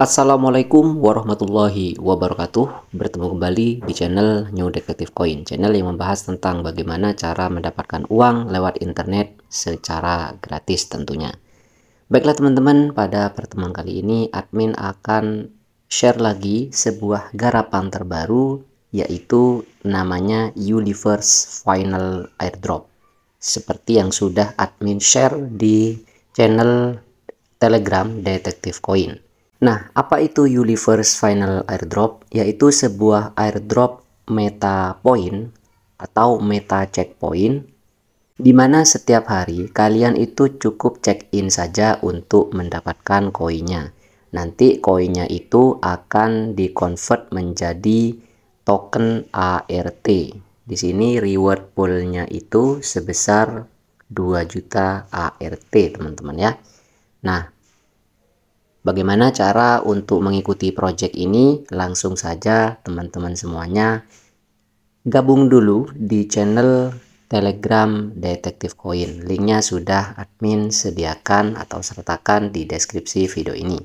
Assalamualaikum warahmatullahi wabarakatuh Bertemu kembali di channel New Detective Coin Channel yang membahas tentang bagaimana cara mendapatkan uang lewat internet secara gratis tentunya Baiklah teman-teman, pada pertemuan kali ini admin akan share lagi sebuah garapan terbaru yaitu namanya Universe Final Airdrop Seperti yang sudah admin share di channel Telegram Detective Coin Nah, apa itu Universe Final Airdrop? Yaitu sebuah airdrop meta point atau meta checkpoint di mana setiap hari kalian itu cukup check-in saja untuk mendapatkan koinnya. Nanti koinnya itu akan di-convert menjadi token ART. Di sini reward poolnya itu sebesar 2 juta ART, teman-teman ya. Nah, Bagaimana cara untuk mengikuti project ini? Langsung saja teman-teman semuanya gabung dulu di channel Telegram Detektif koin. Linknya sudah admin sediakan atau sertakan di deskripsi video ini.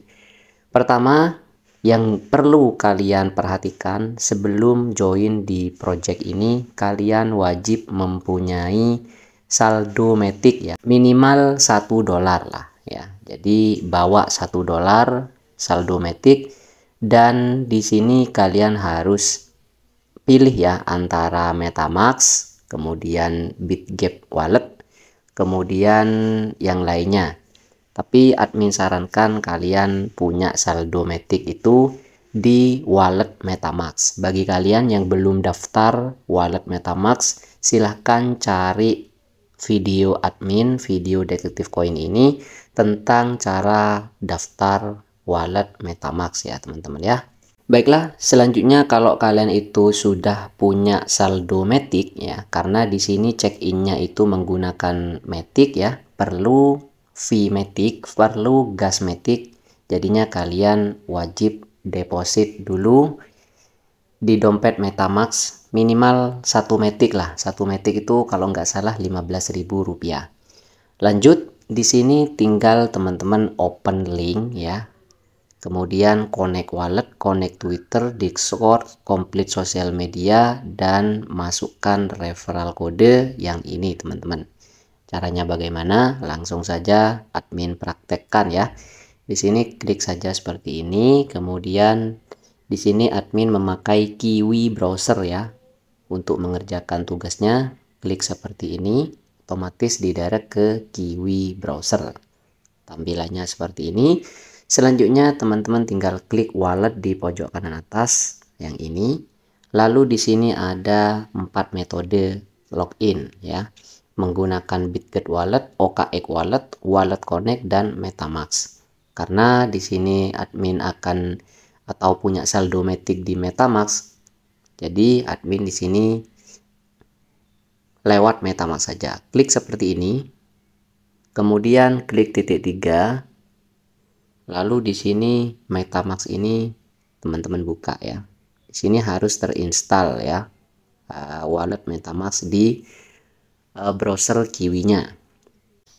Pertama, yang perlu kalian perhatikan sebelum join di project ini, kalian wajib mempunyai saldo metik ya, minimal satu dolar lah ya jadi bawa satu dolar saldo metik dan di sini kalian harus pilih ya antara metamax kemudian bitgap wallet kemudian yang lainnya tapi admin sarankan kalian punya saldo metik itu di wallet metamax bagi kalian yang belum daftar wallet metamax silahkan cari video admin video detektif koin ini tentang cara daftar wallet metamax ya teman-teman ya. Baiklah, selanjutnya kalau kalian itu sudah punya saldo metik ya, karena di sini check-innya itu menggunakan metik ya, perlu fee metik perlu gas metik jadinya kalian wajib deposit dulu di dompet Metamax minimal satu metik lah. Satu metik itu kalau nggak salah 15.000 rupiah. Lanjut, di sini tinggal teman-teman open link ya. Kemudian connect wallet, connect Twitter, Discord, complete sosial media, dan masukkan referral kode yang ini teman-teman. Caranya bagaimana? Langsung saja admin praktekkan ya. Di sini klik saja seperti ini, kemudian di sini admin memakai Kiwi browser ya. Untuk mengerjakan tugasnya, klik seperti ini, otomatis didirect ke Kiwi browser. Tampilannya seperti ini. Selanjutnya teman-teman tinggal klik wallet di pojok kanan atas yang ini. Lalu di sini ada empat metode login ya. Menggunakan Bitget Wallet, OKX Wallet, Wallet Connect dan MetaMask. Karena di sini admin akan atau punya saldo Matic di MetaMask. Jadi admin di sini lewat MetaMask saja. Klik seperti ini. Kemudian klik titik tiga. Lalu di sini MetaMask ini teman-teman buka ya. Di sini harus terinstall ya uh, wallet MetaMask di uh, browser Kiwinya.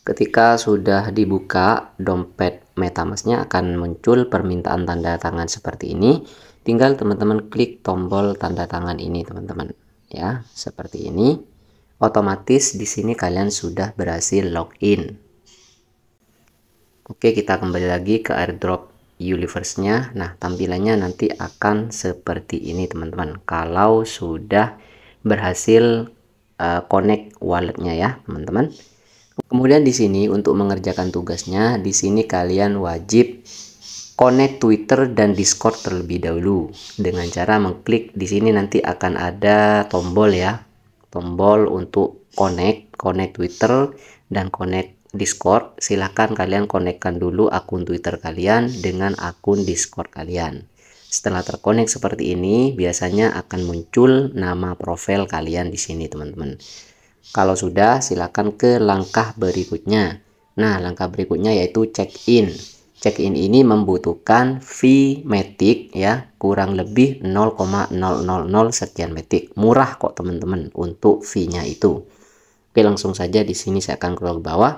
Ketika sudah dibuka dompet Metamasknya akan muncul permintaan tanda tangan seperti ini. Tinggal teman-teman klik tombol tanda tangan ini, teman-teman. Ya, seperti ini. Otomatis di sini kalian sudah berhasil login. Oke, kita kembali lagi ke airdrop universe-nya. Nah, tampilannya nanti akan seperti ini, teman-teman. Kalau sudah berhasil uh, connect walletnya, ya, teman-teman. Kemudian di sini untuk mengerjakan tugasnya, di sini kalian wajib connect Twitter dan Discord terlebih dahulu dengan cara mengklik di sini nanti akan ada tombol ya. Tombol untuk connect, connect Twitter dan connect Discord. Silahkan kalian konekkan dulu akun Twitter kalian dengan akun Discord kalian. Setelah terkonek seperti ini, biasanya akan muncul nama profil kalian di sini, teman-teman. Kalau sudah, silakan ke langkah berikutnya. Nah, langkah berikutnya yaitu check-in. Check-in ini membutuhkan fee metik ya, kurang lebih 0,000 sekian metik. Murah kok teman-teman untuk fee-nya itu. Oke, langsung saja di sini saya akan scroll ke bawah.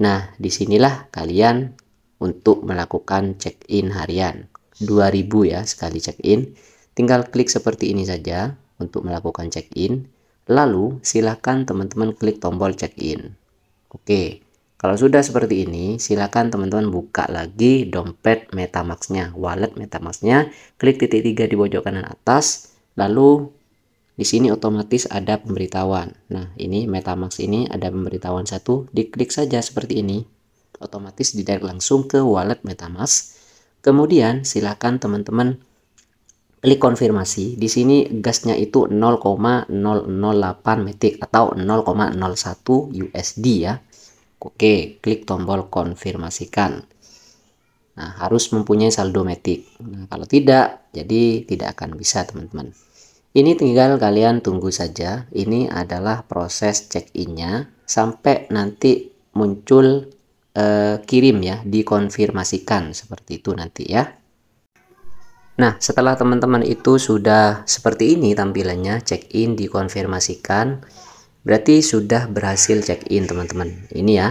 Nah, disinilah kalian untuk melakukan check-in harian. 2000 ya sekali check-in. Tinggal klik seperti ini saja untuk melakukan check-in. Lalu, silakan teman-teman klik tombol check-in. Oke, kalau sudah seperti ini, silakan teman-teman buka lagi dompet metamask nya wallet metamask nya klik titik tiga di pojok kanan atas, lalu di sini otomatis ada pemberitahuan. Nah, ini MetaMask ini ada pemberitahuan satu, diklik saja seperti ini. Otomatis didirect langsung ke wallet MetaMask. Kemudian silakan teman-teman klik konfirmasi di sini gasnya itu 0,008 metik atau 0,01 USD ya Oke klik tombol konfirmasikan nah harus mempunyai saldo metik nah, kalau tidak jadi tidak akan bisa teman-teman ini tinggal kalian tunggu saja ini adalah proses check in nya sampai nanti muncul eh, kirim ya dikonfirmasikan seperti itu nanti ya Nah, setelah teman-teman itu sudah seperti ini tampilannya, check-in dikonfirmasikan, berarti sudah berhasil check-in teman-teman. Ini ya.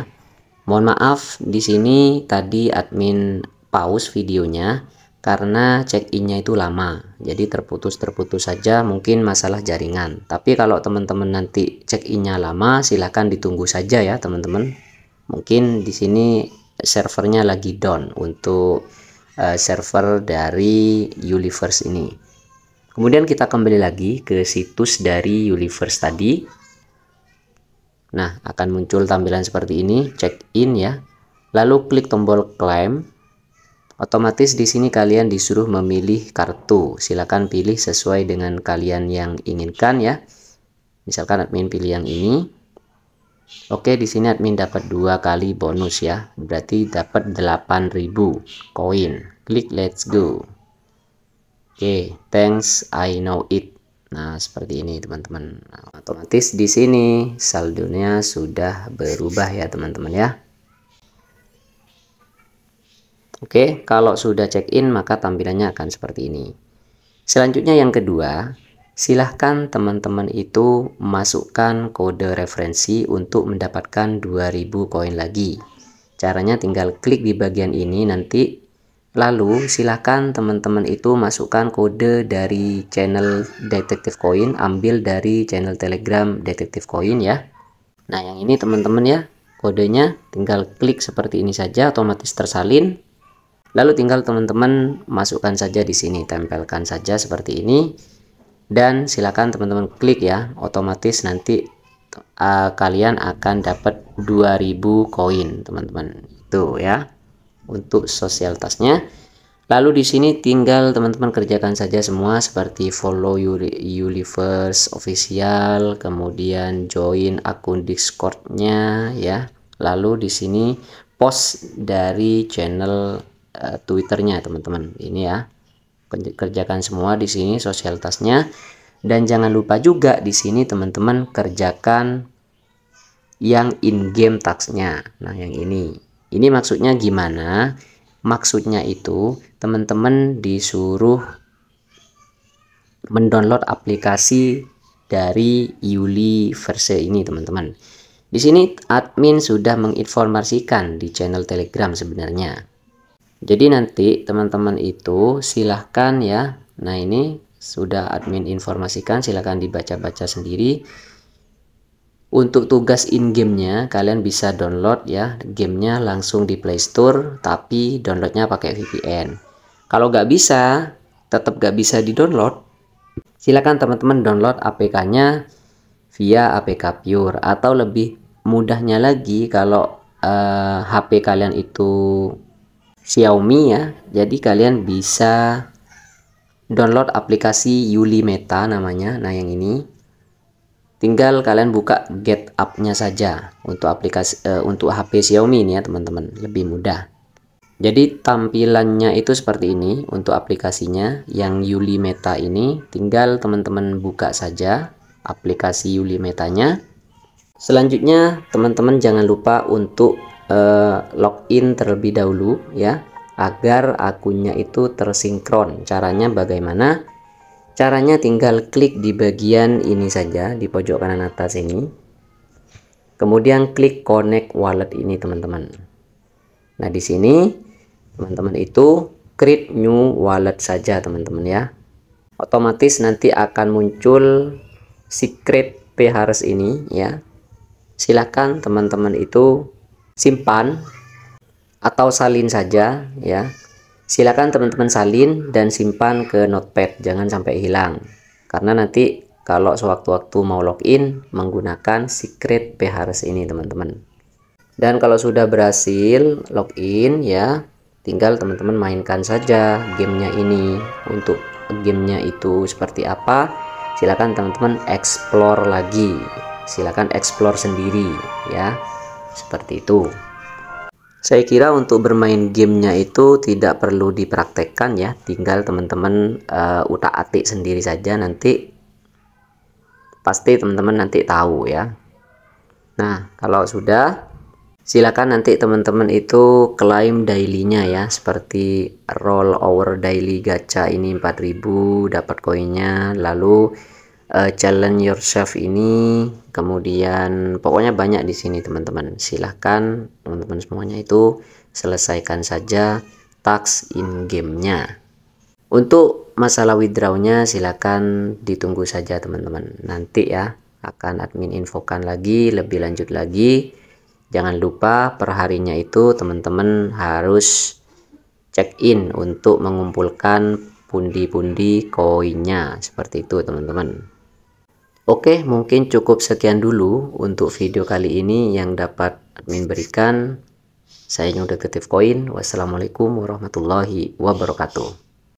Mohon maaf di sini tadi admin pause videonya karena check-innya itu lama. Jadi terputus-terputus saja mungkin masalah jaringan. Tapi kalau teman-teman nanti check-innya lama, silahkan ditunggu saja ya teman-teman. Mungkin di sini servernya lagi down untuk Eh, server dari Universe ini. Kemudian kita kembali lagi ke situs dari Universe tadi. Nah, akan muncul tampilan seperti ini, check in ya. Lalu klik tombol claim. Otomatis di sini kalian disuruh memilih kartu. Silakan pilih sesuai dengan kalian yang inginkan ya. Misalkan admin pilih yang ini. Oke, di sini admin dapat dua kali bonus ya. Berarti dapat 8000 koin. Klik let's go. Oke, thanks I know it. Nah, seperti ini teman-teman. Nah, otomatis di sini saldonya sudah berubah ya, teman-teman ya. Oke, kalau sudah check in maka tampilannya akan seperti ini. Selanjutnya yang kedua, Silahkan teman-teman itu masukkan kode referensi untuk mendapatkan 2000 koin lagi. Caranya tinggal klik di bagian ini nanti Lalu, silahkan teman-teman itu masukkan kode dari channel Detektif koin ambil dari channel Telegram Detektif koin ya. Nah, yang ini teman-teman ya, kodenya tinggal klik seperti ini saja, otomatis tersalin. Lalu tinggal teman-teman masukkan saja di sini, tempelkan saja seperti ini dan silakan teman-teman klik ya otomatis nanti uh, kalian akan dapat 2000 koin teman-teman itu ya untuk sosial lalu di sini tinggal teman-teman kerjakan saja semua seperti follow Universe official kemudian join akun discordnya ya lalu di sini post dari channel uh, twitternya teman-teman ini ya kerjakan semua di sini sosial dan jangan lupa juga di sini teman-teman kerjakan yang in game taxnya nah yang ini ini maksudnya gimana maksudnya itu teman-teman disuruh mendownload aplikasi dari Yuli verse ini teman-teman di sini admin sudah menginformasikan di channel telegram sebenarnya jadi nanti teman-teman itu silahkan ya nah ini sudah admin informasikan silahkan dibaca-baca sendiri untuk tugas in gamenya kalian bisa download ya gamenya langsung di Play Store tapi downloadnya pakai VPN. Kalau nggak bisa, tetap nggak bisa di download. Silakan teman-teman download APK-nya via APK Pure atau lebih mudahnya lagi kalau uh, eh, HP kalian itu Xiaomi ya. Jadi kalian bisa download aplikasi Yuli Meta namanya. Nah, yang ini tinggal kalian buka get up-nya saja untuk aplikasi uh, untuk HP Xiaomi ini ya, teman-teman. Lebih mudah. Jadi tampilannya itu seperti ini untuk aplikasinya yang Yuli Meta ini tinggal teman-teman buka saja aplikasi Yuli Metanya. Selanjutnya teman-teman jangan lupa untuk uh, login terlebih dahulu ya agar akunnya itu tersinkron. Caranya bagaimana? Caranya tinggal klik di bagian ini saja di pojok kanan atas ini. Kemudian klik connect wallet ini teman-teman. Nah, di sini teman-teman itu create new wallet saja teman-teman ya. Otomatis nanti akan muncul secret pHares ini ya. Silakan teman-teman itu simpan atau salin saja ya. Silakan teman-teman salin dan simpan ke notepad, jangan sampai hilang. Karena nanti kalau sewaktu-waktu mau login menggunakan secret phrs ini teman-teman dan kalau sudah berhasil login ya tinggal teman-teman mainkan saja gamenya ini untuk gamenya itu seperti apa silakan teman-teman explore lagi silakan explore sendiri ya seperti itu. Saya kira untuk bermain gamenya itu tidak perlu dipraktekkan ya, tinggal teman-teman uh, utak atik sendiri saja nanti pasti teman-teman nanti tahu ya. Nah kalau sudah silakan nanti teman-teman itu klaim dailynya ya seperti roll over daily gacha ini 4000 dapat koinnya lalu uh, challenge yourself ini kemudian pokoknya banyak di sini teman-teman silahkan teman-teman semuanya itu selesaikan saja tax in gamenya untuk masalah withdrawnya silahkan ditunggu saja teman-teman nanti ya akan admin infokan lagi lebih lanjut lagi jangan lupa perharinya itu teman-teman harus check in untuk mengumpulkan pundi-pundi koinnya seperti itu teman-teman Oke, mungkin cukup sekian dulu untuk video kali ini yang dapat admin berikan. Saya Nyung Detektif Koin. Wassalamualaikum warahmatullahi wabarakatuh.